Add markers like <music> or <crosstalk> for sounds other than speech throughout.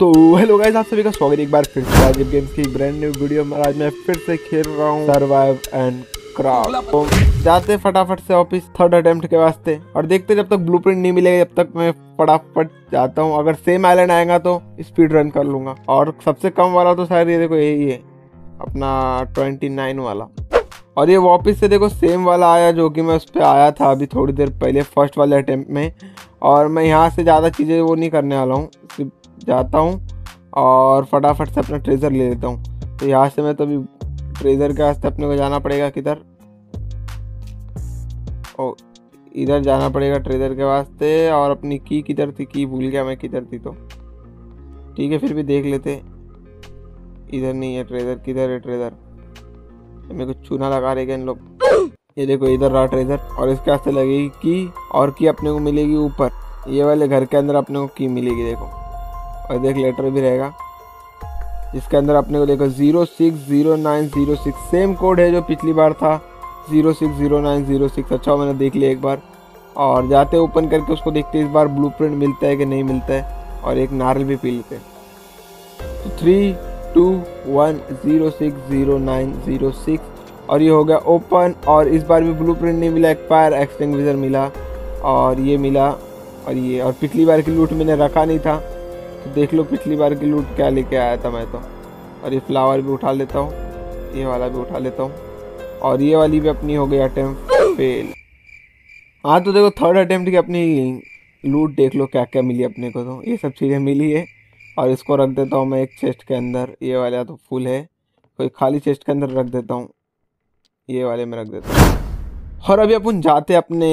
तो hello guys आप सभी का स्वागत एक बार फिर से आज गेम्स की ब्रांड न्यू वीडियो में आज मैं फिर से खेल रहा हूँ सर्वाइव एंड क्राफ्ट जाते फटाफट से ऑफिस थर्ड अटेम्प्ट के वास्ते और देखते जब तक ब्लूप्रिंट नहीं मिलेगा जब तक मैं फटाफट जाता हूँ अगर सेम आइलैंड आएगा तो स्पीड रन कर लूंगा और सबसे कम वाला तो शायद ये देखो यही है अपना ट्वेंटी नाइन वाला और ये वापस से देखो सेम वाला आया जो कि मैं उस पर आया था अभी थोड़ी देर पहले फर्स्ट वाले अटैम्प्ट में और मैं यहाँ से ज़्यादा चीज़ें वो नहीं करने वाला हूँ सिर्फ जाता हूँ और फटाफट से अपना ट्रेज़र ले लेता हूँ तो यहाँ से मैं तभी ट्रेज़र के रास्ते अपने को जाना पड़ेगा किधर ओ इधर जाना पड़ेगा ट्रेज़र के वास्ते और अपनी की किधर थी की भूल गया मैं किधर थी तो ठीक है फिर भी देख लेते इधर नहीं है ट्रेज़र किधर है ट्रेज़र मेरे को चूना लगा रहे इन लोग ये देखो इधर रहा ट्रेजर और इसके वास्ते लगेगी की और की अपने को मिलेगी ऊपर ये वाले घर के अंदर अपने को की मिलेगी देखो और देख लेटर भी रहेगा इसके अंदर अपने को देखो zero six zero nine zero six same code है जो पिछली बार था zero six zero nine zero six अच्छा मैंने देख लिया एक बार और जाते ओपन करके उसको देखते इस बार ब्लू मिलता है कि नहीं मिलता है और एक नारल भी पी लेते तो three two one zero six zero nine zero six और ये हो गया ओपन और इस बार भी ब्लू प्रिंट नहीं मिला एक फायर मिला और ये मिला और ये और पिछली बार की लूट मैंने रखा नहीं था तो देख लो पिछली बार की लूट क्या लेके आया था मैं तो और ये फ्लावर भी उठा लेता हूँ ये वाला भी उठा लेता हूँ और ये वाली भी अपनी हो गई अटैम्प्ट फेल हाँ तो देखो थर्ड अटैम्प्ट की अपनी लूट देख लो क्या क्या मिली अपने को तो ये सब चीज़ें मिली है और इसको रख देता हूँ मैं एक चेस्ट के अंदर ये वाला तो फुल है कोई खाली चेस्ट के अंदर रख देता हूँ ये वाले में रख देता हूँ और अभी अपन जाते अपने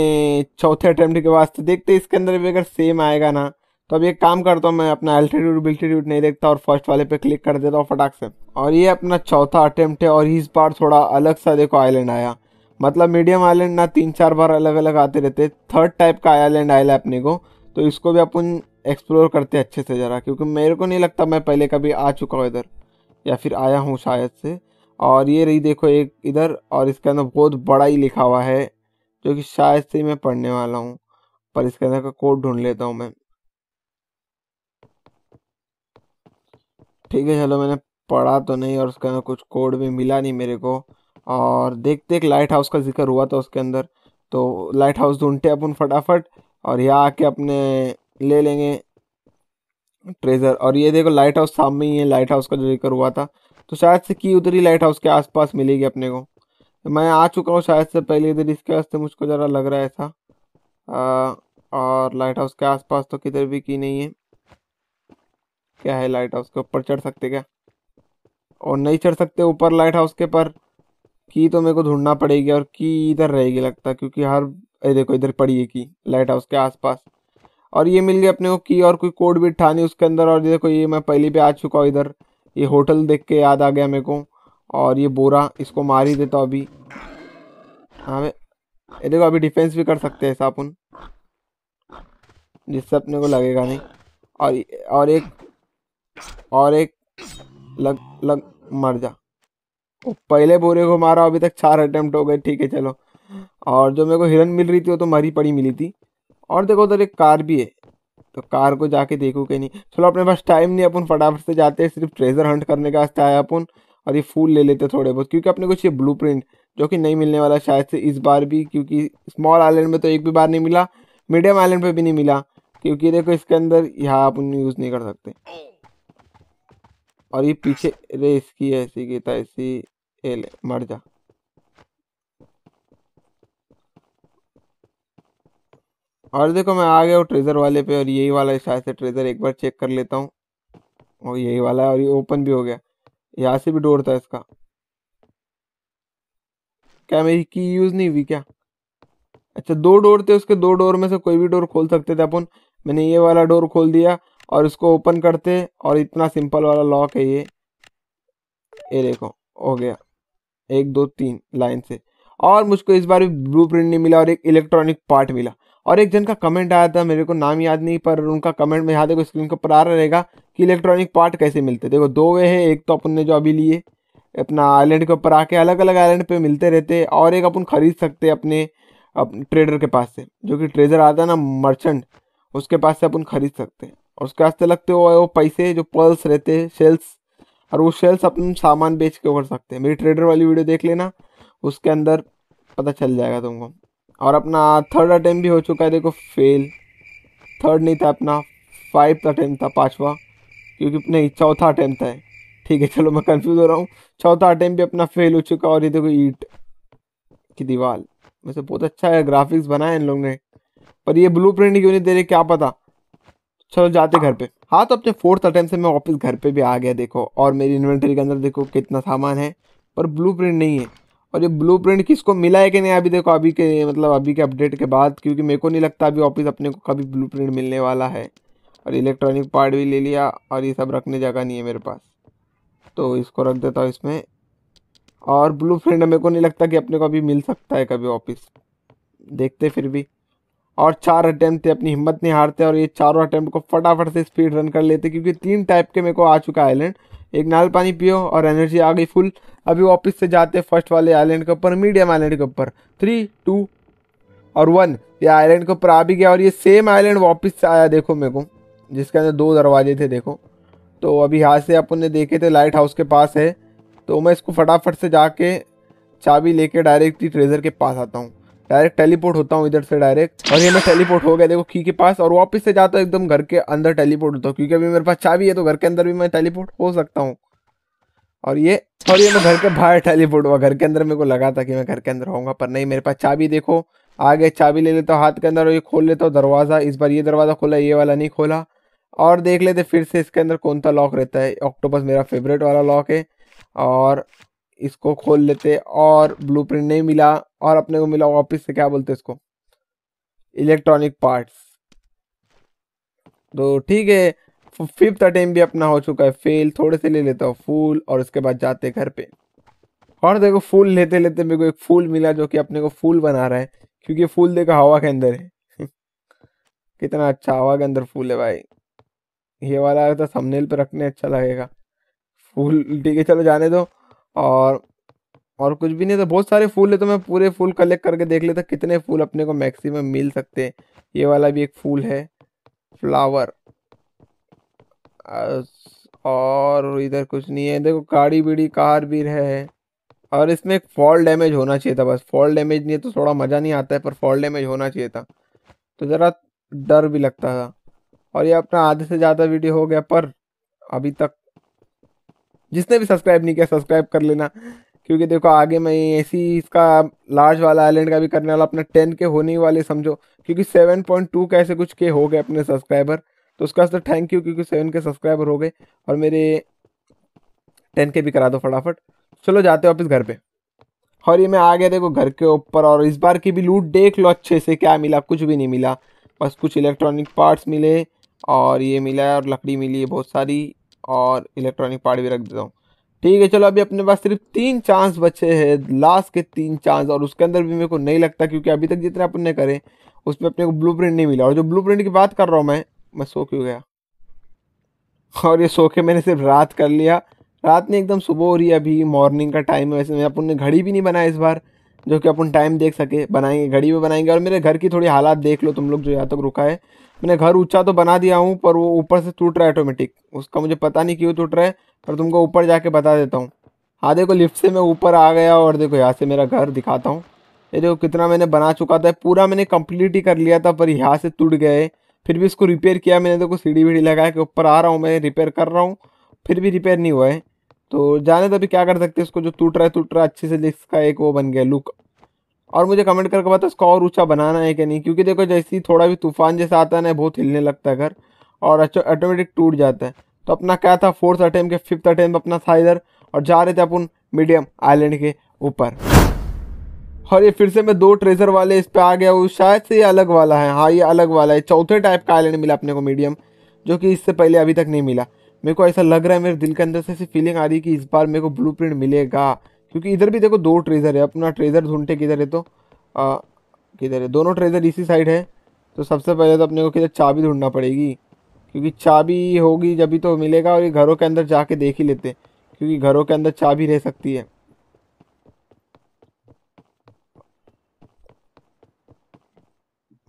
चौथे अटैम्प्ट के वास्ते देखते इसके अंदर भी अगर सेम आएगा ना तो अब एक काम करता हूँ मैं अपना एल्टीट्यूड बिल्टीट्यूड नहीं देखता और फर्स्ट वाले पे क्लिक कर देता हूँ फटाक से और ये अपना चौथा अटेम्प्ट है और इस बार थोड़ा अलग सा देखो आइलैंड आया मतलब मीडियम आइलैंड ना तीन चार बार अलग अलग आते रहते थर्ड टाइप का आइलैंड आया अपने को तो इसको भी अपन एक्सप्लोर करते अच्छे से ज़रा क्योंकि मेरे को नहीं लगता मैं पहले कभी आ चुका हूँ इधर या फिर आया हूँ शायद से और ये रही देखो एक इधर और इसके अंदर बहुत बड़ा ही लिखा हुआ है जो कि शायद से मैं पढ़ने वाला हूँ पर इसके अंदर का कोड ढूंढ लेता हूँ मैं ठीक है चलो मैंने पढ़ा तो नहीं और उसका कुछ कोड भी मिला नहीं मेरे को और देखते एक लाइट हाउस का जिक्र हुआ था उसके अंदर तो लाइट हाउस ढूंढते अपन फटाफट और यहाँ आके अपने ले लेंगे ट्रेजर और ये देखो लाइट हाउस सामने ही है लाइट हाउस का जो जिक्र हुआ था तो शायद से की उधर ही लाइट हाउस के आसपास मिलेगी अपने को मैं आ चुका हूँ शायद से पहले इधर इसके वास्ते मुझको ज़रा लग रहा है ऐसा और लाइट हाउस के आसपास तो किधर भी की नहीं है क्या है लाइट हाउस के ऊपर चढ़ सकते क्या और नहीं चढ़ सकते ऊपर लाइट हाउस के पर की तो मेरे को ढूंढना पड़ेगी और की इधर रहेगी लगता क्योंकि हर ये देखो इधर पड़ी है की लाइट हाउस के आसपास और ये मिल गया अपने को की और कोई कोड भी ठानी उसके अंदर और देखो ये मैं पहले भी आ चुका हूँ इधर ये होटल देख के याद आ गया मेरे को और ये बोरा इसको मार ही देता अभी हाँ ये देखो अभी डिफेंस भी कर सकते हैं सापुन जिससे अपने को लगेगा नहीं और और एक और एक लग लग मर जा पहले बोरे को मारा अभी तक चार अटेम्प्ट हो गए ठीक है चलो और जो मेरे को हिरन मिल रही थी वो तो मरी पड़ी मिली थी और देखो उधर एक कार भी है तो कार को जाके देखो कि नहीं चलो अपने पास टाइम नहीं अपन फटाफट से जाते हैं सिर्फ ट्रेजर हंट करने का रास्ता अपन और ये फूल ले लेते थोड़े बहुत क्योंकि अपने को चाहिए ब्लू जो कि नहीं मिलने वाला शायद से इस बार भी क्योंकि स्मॉल आइलैंड में तो एक भी बार नहीं मिला मीडियम आइलैंड पर भी नहीं मिला क्योंकि देखो इसके अंदर यहाँ अपन यूज़ नहीं कर सकते और ये पीछे रे इसकी ऐसी की तैसी ले मर जा और देखो मैं आ गया हूँ ट्रेजर वाले पे और यही वाला शायद से ट्रेजर एक बार चेक कर लेता हूँ और यही वाला है और ये ओपन भी हो गया यहाँ से भी डोर था इसका क्या मेरी की यूज़ नहीं हुई क्या अच्छा दो डोर थे उसके दो डोर में से कोई भी डोर खोल सकते थे अपन मैंने ये वाला डोर खोल दिया और इसको ओपन करते और इतना सिंपल वाला लॉक है ये ये देखो हो गया एक दो तीन लाइन से और मुझको इस बार भी ब्लू प्रिंट नहीं मिला और एक इलेक्ट्रॉनिक पार्ट मिला और एक जन का कमेंट आया था मेरे को नाम याद नहीं पर उनका कमेंट में यहाँ देखो स्क्रीन के ऊपर आ रहेगा कि इलेक्ट्रॉनिक पार्ट कैसे मिलते देखो दो वे है एक तो अपन ने जो अभी लिए अपना आइलैंड के ऊपर आके अलग अलग आइलैंड पे मिलते रहते और एक अपन खरीद सकते अपने ट्रेडर के पास से जो कि ट्रेजर आता है ना मर्चेंट उसके पास से अपन खरीद सकते हैं और उसके वास्ते लगते हुए वो पैसे जो पर्ल्स रहते हैं शेल्स और वो शेल्स अपन सामान बेच के कर सकते हैं मेरी ट्रेडर वाली वीडियो देख लेना उसके अंदर पता चल जाएगा तुमको और अपना थर्ड अटैम्प्ट भी हो चुका है देखो फेल थर्ड नहीं था अपना फाइव अटैम्प्ट था पाँचवा क्योंकि नहीं चौथा अटैम्प्ट है ठीक है चलो मैं कंफ्यूज हो रहा हूँ चौथा अटैम्प्ट भी अपना फेल हो चुका और ये देखो ईट की दीवार वैसे बहुत अच्छा है ग्राफिक्स बनाया इन लोगों ने पर ये ब्लू प्रिंट क्यों नहीं दे रहे क्या पता चलो जाते घर पे हाँ तो अपने फोर्थ अटेम्प्ट से मैं वापस घर पे भी आ गया देखो और मेरी इन्वेंटरी के अंदर देखो कितना सामान है पर ब्लू नहीं है और ये ब्लू प्रिंट किसको मिला है कि नहीं अभी देखो अभी के मतलब अभी के अपडेट के बाद क्योंकि मेरे को नहीं लगता अभी वापस अपने को कभी ब्लू प्रिंट मिलने वाला है और इलेक्ट्रॉनिक पार्ट भी ले लिया और ये सब रखने जगह नहीं है मेरे पास तो इसको रख देता हूँ इसमें और ब्लू प्रिंट मेरे को नहीं लगता कि अपने को अभी मिल सकता है कभी ऑफिस देखते फिर भी और चार अटैम्प्ट थे अपनी हिम्मत नहीं हारते और ये चारों अटैम्प्ट को फटाफट से स्पीड रन कर लेते क्योंकि तीन टाइप के मेरे को आ चुका आइलैंड एक नाल पानी पियो और एनर्जी आ गई फुल अभी वापस से जाते फर्स्ट वाले आइलैंड के ऊपर मीडियम आइलैंड के ऊपर थ्री टू और वन ये आइलैंड के ऊपर आ भी गया और ये सेम आइलैंड वापस से आया देखो मेरे को जिसके अंदर दो दरवाजे थे देखो तो अभी यहाँ से अपन ने देखे थे लाइट हाउस के पास है तो मैं इसको फटाफट से जाके चाबी लेके डायरेक्टली ट्रेजर के पास आता हूँ डायरेक्ट टेलीपोर्ट होता हूँ इधर से डायरेक्ट और ये मैं टेलीपोर्ट हो गया देखो की के पास और वापस से जाता हूँ एकदम घर के अंदर टेलीपोर्ट होता हूँ क्योंकि अभी मेरे पास चाबी है तो घर के अंदर भी मैं टेलीपोर्ट हो सकता हूँ और ये और ये मैं घर के बाहर टेलीपोर्ट हुआ घर के अंदर मेरे को लगा था कि मैं घर के अंदर होऊंगा पर नहीं मेरे पास चाबी देखो आगे चाबी ले लेता हूँ हाथ के अंदर और ये खोल लेता हूँ दरवाज़ा इस बार ये दरवाज़ा खोला ये वाला नहीं खोला और देख लेते फिर से इसके अंदर कौन सा लॉक रहता है ऑक्टोपस मेरा फेवरेट वाला लॉक है और इसको खोल लेते और ब्लू नहीं मिला और अपने को मिला वापिस से क्या बोलते इसको इलेक्ट्रॉनिक पार्ट्स तो ठीक है फिफ्थ अटेम्प भी अपना हो चुका है फेल थोड़े से ले लेता हूँ फूल और उसके बाद जाते घर पे और देखो फूल लेते लेते मेरे को एक फूल मिला जो कि अपने को फूल बना रहा है क्योंकि फूल देखो हवा के अंदर है <laughs> कितना अच्छा हवा के अंदर फूल है भाई ये वाला तो थंबनेल पर रखने अच्छा लगेगा फूल ठीक है चलो जाने दो और और कुछ भी नहीं था तो बहुत सारे फूल है तो मैं पूरे फूल कलेक्ट करके देख लेता कितने फूल अपने को मैक्सिमम मिल सकते हैं ये वाला भी एक फूल है फ्लावर और इधर कुछ नहीं है देखो गाड़ी बीड़ी कार भी है और इसमें एक फॉल डैमेज होना चाहिए था बस फॉल डैमेज नहीं है तो थोड़ा मज़ा नहीं आता है पर फॉल डैमेज होना चाहिए था तो ज़रा डर भी लगता था और ये अपना आधे से ज़्यादा वीडियो हो गया पर अभी तक जिसने भी सब्सक्राइब नहीं किया सब्सक्राइब कर लेना क्योंकि देखो आगे मैं ऐसी इसका लार्ज वाला आइलैंड का भी करने वाला अपना टेन के होने वाले समझो क्योंकि सेवन पॉइंट टू कैसे कुछ के हो गए अपने सब्सक्राइबर तो उसका तो थैंक यू क्योंकि सेवन के सब्सक्राइबर हो गए और मेरे टेन के भी करा दो फटाफट चलो जाते हो वापस घर पे और ये मैं आ गया देखो घर के ऊपर और इस बार की भी लूट देख लो अच्छे से क्या मिला कुछ भी नहीं मिला बस कुछ इलेक्ट्रॉनिक पार्ट्स मिले और ये मिला और लकड़ी मिली बहुत सारी और इलेक्ट्रॉनिक पार्ट भी रख देता हूँ ठीक है चलो अभी अपने पास सिर्फ तीन चांस बचे हैं लास्ट के तीन चांस और उसके अंदर भी मेरे को नहीं लगता क्योंकि अभी तक जितने अपन ने करे उसमें अपने को ब्लू नहीं मिला और जो ब्लू की बात कर रहा हूँ मैं मैं सो क्यों गया और ये सो के मैंने सिर्फ रात कर लिया रात में एकदम सुबह हो रही है अभी मॉर्निंग का टाइम है वैसे अपन ने घड़ी भी नहीं बनाया इस बार जो कि अपन टाइम देख सके बनाएंगे घड़ी में बनाएंगे और मेरे घर की थोड़ी हालात देख लो तुम लोग जो यहाँ तक रुका है मैंने घर ऊंचा तो बना दिया हूँ पर वो ऊपर से टूट रहा है ऑटोमेटिक उसका मुझे पता नहीं क्यों टूट रहा है पर तुमको ऊपर जाके बता देता हूँ हाँ देखो लिफ्ट से मैं ऊपर आ गया और देखो यहाँ से मेरा घर दिखाता हूँ ये देखो कितना मैंने बना चुका था पूरा मैंने कंप्लीट ही कर लिया था पर यहाँ से टूट गए फिर भी इसको रिपेयर किया मैंने देखो सीढ़ी वीढ़ी लगाया कि ऊपर आ रहा हूँ मैं रिपेयर कर रहा हूँ फिर भी रिपेयर नहीं हुआ है तो जाने तो क्या कर सकते हैं इसको जो टूट रहा है टूट रहा है अच्छे से इसका एक वो बन गया लुक और मुझे कमेंट करके बताओ इसको और ऊँचा बनाना है कि नहीं क्योंकि देखो जैसे ही थोड़ा भी तूफान जैसा आता है ना बहुत हिलने लगता है घर और ऑटोमेटिक टूट जाता है तो अपना क्या था फोर्थ अटैम्प के फिफ्थ अटैम्प अपना था इधर और जा रहे थे अपन मीडियम आइलैंड के ऊपर और ये फिर से मैं दो ट्रेजर वाले इस पर आ गया वो शायद से ये अलग वाला है हाँ ये अलग वाला है चौथे टाइप का आइलैंड मिला अपने को मीडियम जो कि इससे पहले अभी तक नहीं मिला मेरे को ऐसा लग रहा है मेरे दिल के अंदर से ऐसी फीलिंग आ रही है कि इस बार मेरे को ब्लू मिलेगा क्योंकि इधर भी देखो दो ट्रेजर है अपना ट्रेजर ढूंढते किधर है तो किधर है दोनों ट्रेजर इसी साइड है तो सबसे पहले तो अपने को किधर चाबी ढूंढना पड़ेगी क्योंकि चाबी होगी जब तो मिलेगा और ये घरों के अंदर जाके देख ही लेते क्योंकि घरों के अंदर चाबी रह सकती है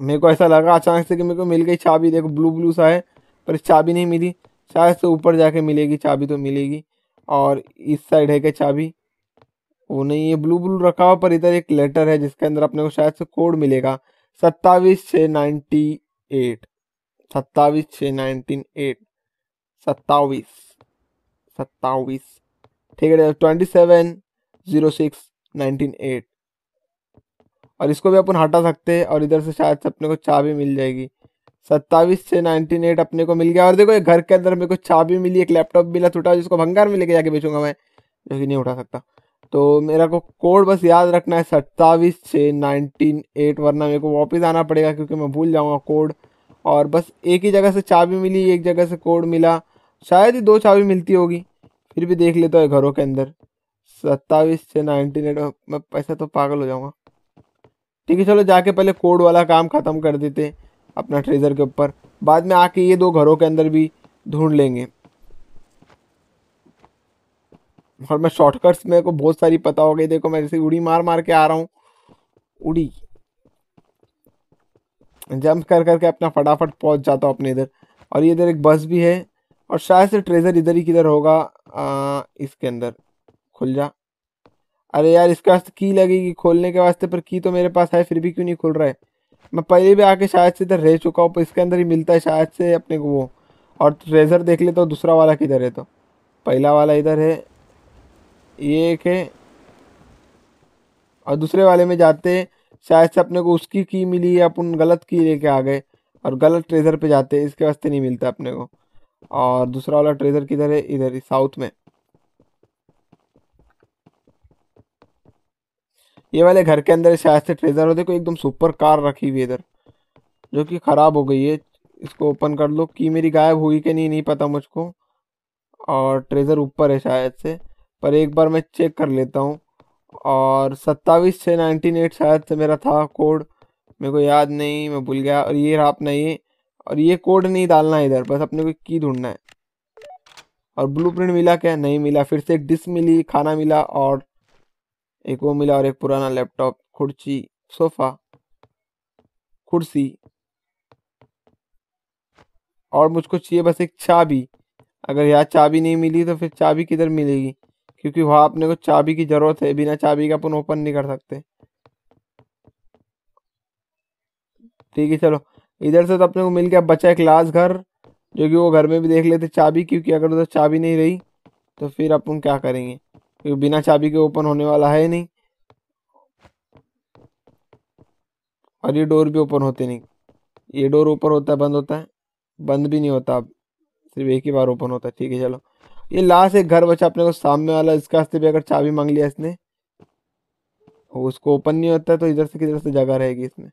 मेरे को ऐसा लगा अचानक से कि मेरे को मिल गई चाबी देखो ब्लू ब्लू सा है पर चाबी नहीं मिली शायद से ऊपर जाके मिलेगी चाबी तो मिलेगी और इस साइड है क्या चाबी वो नहीं ये ब्लू ब्लू रखा हुआ पर इधर एक लेटर है जिसके अंदर अपने को शायद से कोड मिलेगा सत्ताईस छः नाइन्टी एट सत्ताईस छः नाइनटीन एट सत्ताईस सत्ताईस ठीक है twenty seven zero six nineteen eight और इसको भी अपन हटा सकते हैं और इधर से शायद से अपने को चाबी मिल जाएगी सत्ताईस से नाइनटीन एट अपने को मिल गया और देखो ये घर के अंदर मेरे को चाबी मिली एक लैपटॉप मिला टूटा जिसको भंगार में लेके जाके बेचूंगा मैं जो कि नहीं उठा सकता तो मेरा को कोड बस याद रखना है सत्ताईस छः नाइनटीन एट वरना मेरे को वापस आना पड़ेगा क्योंकि मैं भूल जाऊँगा कोड और बस एक ही जगह से चाबी मिली एक जगह से कोड मिला शायद ही दो चाबी मिलती होगी फिर भी देख लेता है घरों के अंदर सत्ताईस से नाइनटीन एट मैं पैसा तो पागल हो जाऊँगा ठीक है चलो जाके पहले कोड वाला काम ख़त्म कर देते हैं अपना ट्रेजर के ऊपर बाद में आके ये दो घरों के अंदर भी ढूंढ लेंगे और मैं शॉर्टकट्स मेरे को बहुत सारी पता हो गई देखो मैं जैसे उड़ी मार मार के आ रहा हूँ उड़ी जंप कर करके अपना फटाफट पहुँच जाता हूँ अपने इधर और ये इधर एक बस भी है और शायद से ट्रेजर इधर ही किधर होगा आ, इसके अंदर खुल जा अरे यार इसके वास्ते तो की लगेगी खोलने के वास्ते पर की तो मेरे पास है फिर भी क्यों नहीं खुल रहा है मैं पहले भी आके शायद से इधर रह चुका हूँ इसके अंदर ही मिलता है शायद से अपने को वो और ट्रेजर देख लेता तो हूँ दूसरा वाला किधर है तो पहला वाला इधर है ये एक है और दूसरे वाले में जाते हैं शायद से अपने को उसकी की मिली है अपन गलत की लेके आ गए और गलत ट्रेजर पे जाते हैं इसके वास्ते नहीं मिलता अपने को और दूसरा वाला ट्रेजर किधर है इधर ही साउथ में ये वाले घर के अंदर शायद से ट्रेजर हो देखो एकदम सुपर कार रखी हुई इधर जो कि ख़राब हो गई है इसको ओपन कर लो की मेरी गायब हुई कि नहीं नहीं पता मुझको और ट्रेजर ऊपर है शायद से पर एक बार मैं चेक कर लेता हूँ और सत्ताईस छः नाइनटीन एट शायद से मेरा था कोड मेरे को याद नहीं मैं भूल गया और ये रहा अपना ये और ये कोड नहीं डालना है इधर बस अपने को की ढूंढना है और ब्लूप्रिंट मिला क्या नहीं मिला फिर से एक डिस्क मिली खाना मिला और एक वो मिला और एक पुराना लैपटॉप कुर्सी सोफा कुर्सी और मुझको चाहिए बस एक चाबी अगर यहाँ चाबी नहीं मिली तो फिर चाबी किधर मिलेगी क्योंकि वहाँ अपने को चाबी की ज़रूरत है बिना चाबी का अपन ओपन नहीं कर सकते ठीक है चलो इधर से तो अपने को मिल गया बचा एक लास्ट घर जो कि वो घर में भी देख लेते चाबी क्योंकि अगर उधर चाबी नहीं रही तो फिर अपन क्या करेंगे क्योंकि बिना चाबी के ओपन होने वाला है नहीं और ये डोर भी ओपन होते नहीं ये डोर ओपन होता है बंद होता है बंद भी नहीं होता अब सिर्फ एक ही बार ओपन होता है ठीक है चलो ये लास्ट एक घर बचा अपने को सामने वाला इसका हस्ते भी अगर चाबी मांग लिया इसने उसको ओपन नहीं होता है तो इधर से किधर से जगह रहेगी इसमें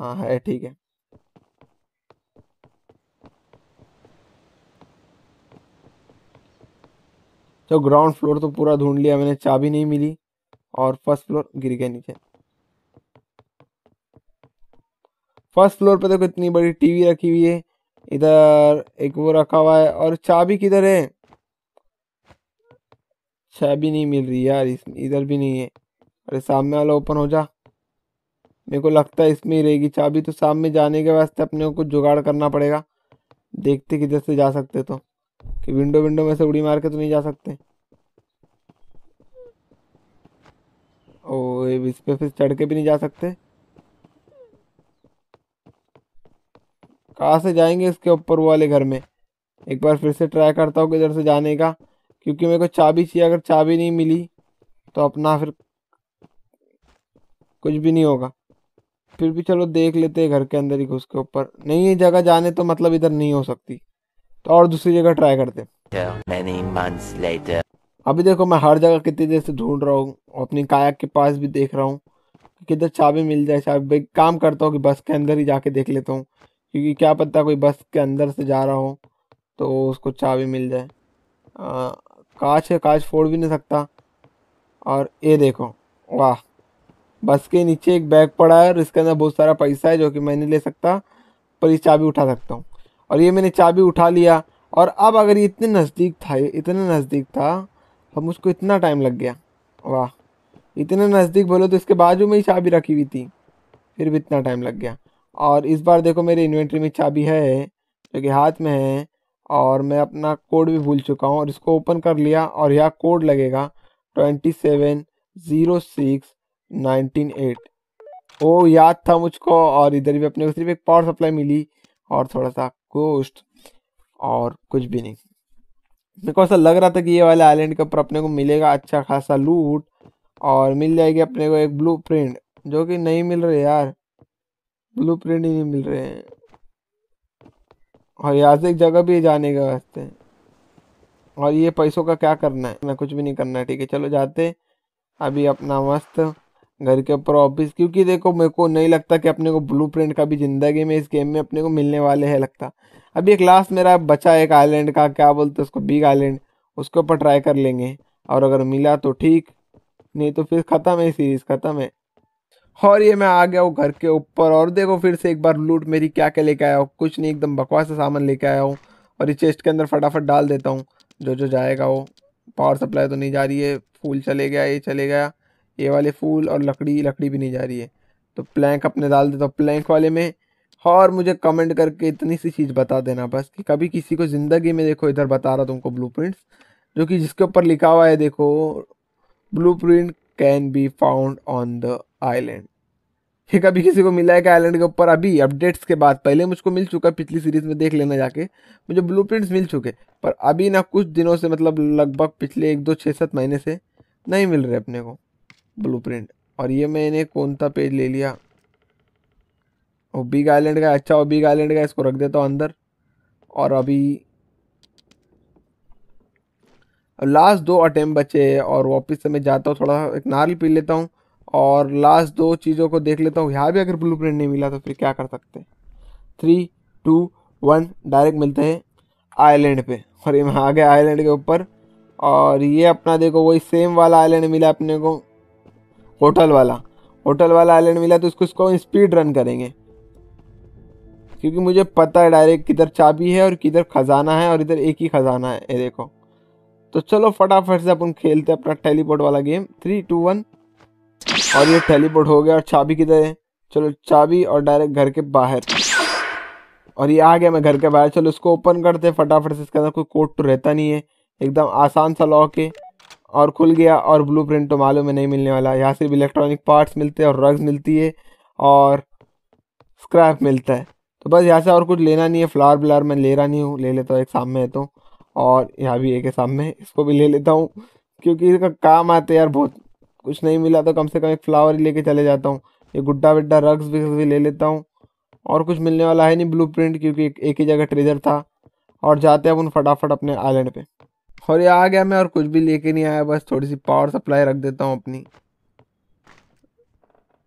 हाँ है ठीक है तो ग्राउंड फ्लोर तो पूरा ढूंढ लिया मैंने चाबी नहीं मिली और फर्स्ट फ्लोर गिर गया नीचे फर्स्ट फ्लोर पे देखो इतनी बड़ी टीवी रखी हुई है इधर एक वो रखा हुआ है और चाबी किधर है चाबी नहीं मिल रही यार इधर भी नहीं है अरे सामने वाला ओपन हो जा मेरे को लगता है इसमें ही रहेगी चाबी तो सामने जाने के वास्ते अपने को कुछ जुगाड़ करना पड़ेगा देखते किधर से जा सकते तो कि विंडो विंडो में से उड़ी मार के तो नहीं जा सकते ओ इस पे फिर चढ़ के भी नहीं जा सकते कहा से जाएंगे इसके ऊपर वाले घर में एक बार फिर से ट्राई करता हूँ इधर से जाने का क्योंकि मेरे को चाबी चाहिए अगर चाबी नहीं मिली तो अपना फिर कुछ भी नहीं होगा फिर भी चलो देख लेते हैं घर के अंदर ही घुस के ऊपर नहीं ये जगह जाने तो मतलब इधर नहीं हो सकती तो और दूसरी जगह ट्राई करते अभी देखो मैं हर जगह कितनी देर से ढूंढ रहा हूँ अपनी कायक के पास भी देख रहा हूँ किधर चाबी मिल जाए चाबी काम करता हूँ कि बस के अंदर ही जाके देख लेता हूँ क्योंकि क्या पता कोई बस के अंदर से जा रहा हो तो उसको चाबी मिल जाए कांच है कांच फोड़ भी नहीं सकता और ये देखो वाह बस के नीचे एक बैग पड़ा है और इसके अंदर बहुत सारा पैसा है जो कि मैं नहीं ले सकता पर ये चाबी उठा सकता हूँ और ये मैंने चाबी उठा लिया और अब अगर ये इतने नज़दीक था ये इतना नज़दीक था तो मुझको इतना टाइम लग गया वाह इतने नज़दीक बोलो तो इसके बाजू में ही चाबी रखी हुई थी फिर भी इतना टाइम लग गया और इस बार देखो मेरे इन्वेंट्री में चाबी है जो कि हाथ में है और मैं अपना कोड भी भूल चुका हूँ और इसको ओपन कर लिया और यह कोड लगेगा twenty seven zero six nineteen eight वो याद था मुझको और इधर भी अपने को सिर्फ एक पावर सप्लाई मिली और थोड़ा सा गोश्त और कुछ भी नहीं मेरे को ऐसा लग रहा था कि ये वाले आइलैंड के ऊपर अपने को मिलेगा अच्छा खासा लूट और मिल जाएगी अपने को एक ब्लू प्रिंट जो कि नहीं मिल रहे यार ब्लू प्रिंट ही नहीं मिल रहे हैं और यहाँ से एक जगह भी जाने के वास्ते और ये पैसों का क्या करना है ना कुछ भी नहीं करना है ठीक है चलो जाते अभी अपना मस्त घर के ऊपर ऑफिस क्योंकि देखो मेरे को नहीं लगता कि अपने को ब्लू प्रिंट का भी ज़िंदगी में इस गेम में अपने को मिलने वाले है लगता अभी एक लास्ट मेरा बचा एक आइलैंड का क्या बोलते उसको बिग आइलैंड उसके ऊपर ट्राई कर लेंगे और अगर मिला तो ठीक नहीं तो फिर ख़त्म है सीरीज़ ख़त्म है और ये मैं आ गया हूँ घर के ऊपर और देखो फिर से एक बार लूट मेरी क्या क्या लेके आया हो कुछ नहीं एकदम बकवास से सामान लेके आया हूँ और ये चेस्ट के अंदर फटाफट डाल देता हूँ जो जो जाएगा वो पावर सप्लाई तो नहीं जा रही है फूल चले गया ये चले गया ये वाले फूल और लकड़ी लकड़ी भी नहीं जा रही है तो प्लैंक अपने डाल देता हूँ प्लैंक वाले में और मुझे कमेंट करके इतनी सी चीज़ बता देना बस कि कभी किसी को ज़िंदगी में देखो इधर बता रहा तुमको ब्लू जो कि जिसके ऊपर लिखा हुआ है देखो blueprint can be found on the island ये कभी किसी को मिला है कि आइलैंड के ऊपर अभी अपडेट्स के बाद पहले मुझको मिल चुका पिछली सीरीज में देख लेना जाके मुझे ब्लू मिल चुके पर अभी ना कुछ दिनों से मतलब लगभग पिछले एक दो छः सात महीने से नहीं मिल रहे अपने को ब्लूप्रिंट और ये मैंने कौन सा पेज ले लिया ओबी गाइलैंड का अच्छा ओबी गाइलैंड का इसको रख देता हूँ अंदर और अभी लास्ट दो अटैम्प बचे हैं और वापस से मैं जाता हूँ थोड़ा सा एक नारियल पी लेता हूँ और लास्ट दो चीज़ों को देख लेता हूँ यहाँ भी अगर ब्लू नहीं मिला तो फिर क्या कर सकते हैं थ्री टू वन डायरेक्ट मिलते हैं आइलैंड पे और ये मैं आ गया आइलैंड के ऊपर और ये अपना देखो वही सेम वाला आइलैंड मिला अपने को होटल वाला होटल वाला आइलैंड मिला तो इसको इसको स्पीड रन करेंगे क्योंकि मुझे पता है डायरेक्ट किधर चाबी है और किधर खजाना है और इधर एक ही खजाना है ये देखो तो चलो फटाफट से अपन खेलते हैं अपना टेलीपोर्ट वाला गेम थ्री टू वन और ये टेलीपोर्ट हो गया और चाबी किधर है चलो चाबी और डायरेक्ट घर के बाहर और ये आ गया मैं घर के बाहर चलो इसको ओपन करते हैं फटाफट से इसके अंदर कोई कोड तो रहता नहीं है एकदम आसान सा लॉक है और खुल गया और प्रिंट तो मालूम है नहीं मिलने वाला यहाँ सिर्फ इलेक्ट्रॉनिक पार्ट्स मिलते हैं और रग्स मिलती है और स्क्रैप मिलता है तो बस यहाँ से और कुछ लेना नहीं है फ्लावर ब्लावर मैं ले रहा नहीं हूँ ले लेता हूँ एक सामने है तो और यहाँ भी एक है सामने इसको भी ले लेता हूँ क्योंकि इसका काम आता है यार बहुत कुछ नहीं मिला तो कम से कम एक फ्लावर ही ले चले जाता हूँ ये गुड्डा विड्डा रग्स भी ले लेता हूँ और कुछ मिलने वाला है नहीं ब्लू क्योंकि एक ही जगह ट्रेजर था और जाते हैं अपन फटाफट अपने आइलैंड पर और ये आ गया मैं और कुछ भी लेके नहीं आया बस थोड़ी सी पावर सप्लाई रख देता हूँ अपनी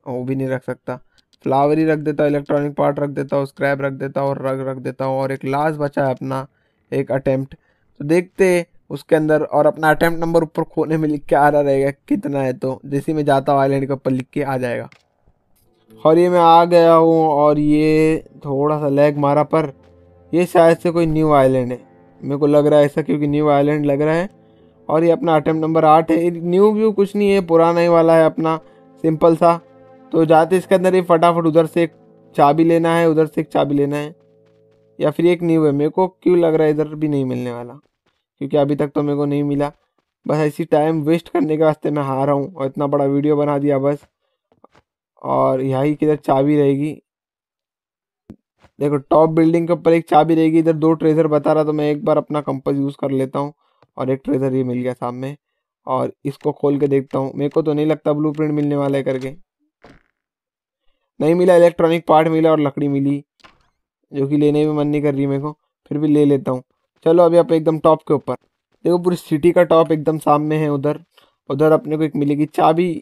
वो भी नहीं रख सकता फ्लावर ही रख देता हूँ इलेक्ट्रॉनिक पार्ट रख देता हूँ स्क्रैप रख देता हूँ और रग रख देता हूँ और एक लास्ट बचा है अपना एक अटैम्प्ट तो देखते उसके अंदर और अपना अटैम्प्ट नंबर ऊपर खोने में लिख के आ रहा रहेगा कितना है तो जैसे मैं जाता हूँ आईलैंड के ऊपर लिख के आ जाएगा और ये मैं आ गया हूँ और ये थोड़ा सा लेग मारा पर ये शायद से कोई न्यू आइलैंड है मेरे को लग रहा है ऐसा क्योंकि न्यू आइलैंड लग रहा है और ये अपना अटैम्प्ट नंबर आठ है न्यू व्यू कुछ नहीं है पुराना ही वाला है अपना सिंपल सा तो जाते इसके अंदर ये फटाफट उधर से एक चाबी लेना है उधर से एक चाबी लेना है या फिर एक न्यू है मेरे को क्यों लग रहा है इधर भी नहीं मिलने वाला क्योंकि अभी तक तो मेरे को नहीं मिला बस ऐसी टाइम वेस्ट करने के वास्ते मैं हार रहा हूँ और इतना बड़ा वीडियो बना दिया बस और यहाँ किधर चाबी रहेगी देखो टॉप बिल्डिंग के ऊपर एक चाबी रहेगी इधर दो ट्रेजर बता रहा तो मैं एक बार अपना कंपस यूज़ कर लेता हूँ और एक ट्रेजर ये मिल गया सामने और इसको खोल के देखता हूँ मेरे को तो नहीं लगता ब्लू प्रिंट मिलने वाला है करके नहीं मिला इलेक्ट्रॉनिक पार्ट मिला और लकड़ी मिली जो कि लेने में मन नहीं कर रही मेरे को फिर भी ले लेता हूँ चलो अभी आप एकदम टॉप के ऊपर देखो पूरी सिटी का टॉप एकदम सामने है उधर उधर अपने को एक मिलेगी चाबी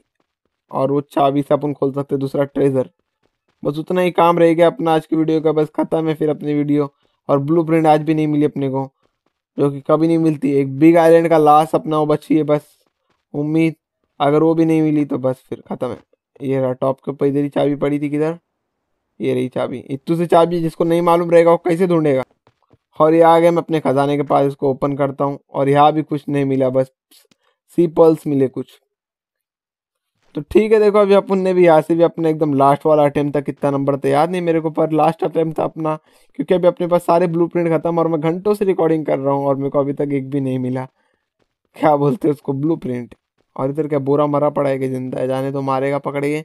और वो चाबी से अपन खोल सकते दूसरा ट्रेजर बस उतना ही काम रह गया अपना आज की वीडियो का बस ख़त्म है फिर अपनी वीडियो और ब्लू प्रिंट आज भी नहीं मिली अपने को जो कि कभी नहीं मिलती एक बिग आइलैंड का लास्ट अपना वो बची है बस उम्मीद अगर वो भी नहीं मिली तो बस फिर ख़त्म है ये रहा टॉप के ऊपर इधर ही चाबी पड़ी थी किधर ये रही चाबी इतू से चाबी जिसको नहीं मालूम रहेगा वो कैसे ढूंढेगा और ये आ गए मैं अपने ख़जाने के पास इसको ओपन करता हूँ और यहाँ भी कुछ नहीं मिला बस सी पल्स मिले कुछ तो ठीक है देखो अभी अपन ने भी यहाँ से भी अपने एकदम लास्ट वाला अटैम्प्ट था कितना नंबर था याद नहीं मेरे को पर लास्ट अटैम्प्ट था अपना क्योंकि अभी अपने पास सारे ब्लू खत्म और मैं घंटों से रिकॉर्डिंग कर रहा हूँ और मेरे को अभी तक एक भी नहीं मिला क्या बोलते उसको ब्लू प्रिंट और इधर क्या बोरा मरा पड़ा है कि जिंदा है जाने तो मारेगा पकड़िए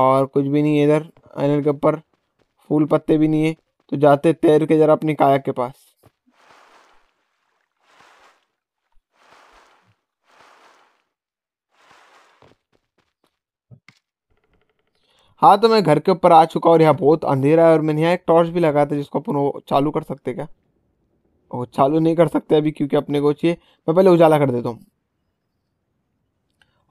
और कुछ भी नहीं है इधर आइलैंड के ऊपर फूल पत्ते भी नहीं है तो जाते तैर के ज़रा अपनी काया के पास हाँ तो मैं घर के ऊपर आ चुका और यहाँ बहुत अंधेरा है और मैंने यहाँ एक टॉर्च भी लगाया था जिसको अपन चालू कर सकते क्या वो चालू नहीं कर सकते अभी क्योंकि अपने को चाहिए मैं पहले उजाला कर देता हूँ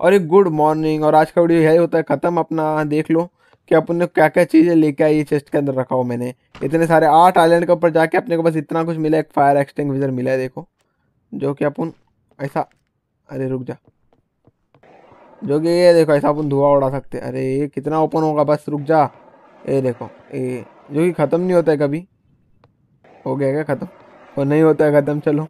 और एक गुड मॉर्निंग और आज का वीडियो यही होता है ख़त्म अपना देख लो कि अपन ने क्या क्या चीज़ें लेके आई चेस्ट के अंदर रखा हो मैंने इतने सारे आठ आइलैंड के ऊपर जाके अपने को बस इतना कुछ मिला एक फायर एक्सटिंग मिला है देखो जो कि अपन ऐसा अरे रुक जा जो कि ये देखो ऐसा अपन धुआं उड़ा सकते अरे ये कितना ओपन होगा बस रुक जा ये देखो ये जो कि ख़त्म नहीं होता है कभी हो गया क्या ख़त्म और नहीं होता है ख़त्म चलो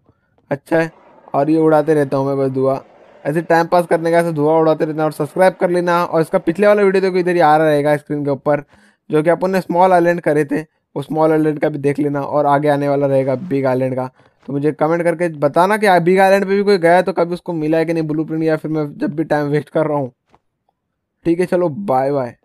अच्छा है और ये उड़ाते रहता हूँ मैं बस धुआ ऐसे टाइम पास करने का ऐसे धुआं उड़ाते हैं और सब्सक्राइब कर लेना और इसका पिछले वाला वीडियो देखो इधर ही आ रहा रहेगा स्क्रीन के ऊपर जो कि अपन ने स्मॉल आइलैंड करे थे उस स्मॉल आइलैंड का भी देख लेना और आगे आने वाला रहेगा बिग आइलैंड का तो मुझे कमेंट करके बताना कि अभी आइलैंड पे भी कोई गया है तो कभी उसको मिला है कि नहीं ब्लू या फिर मैं जब भी टाइम वेस्ट कर रहा हूँ ठीक है चलो बाय बाय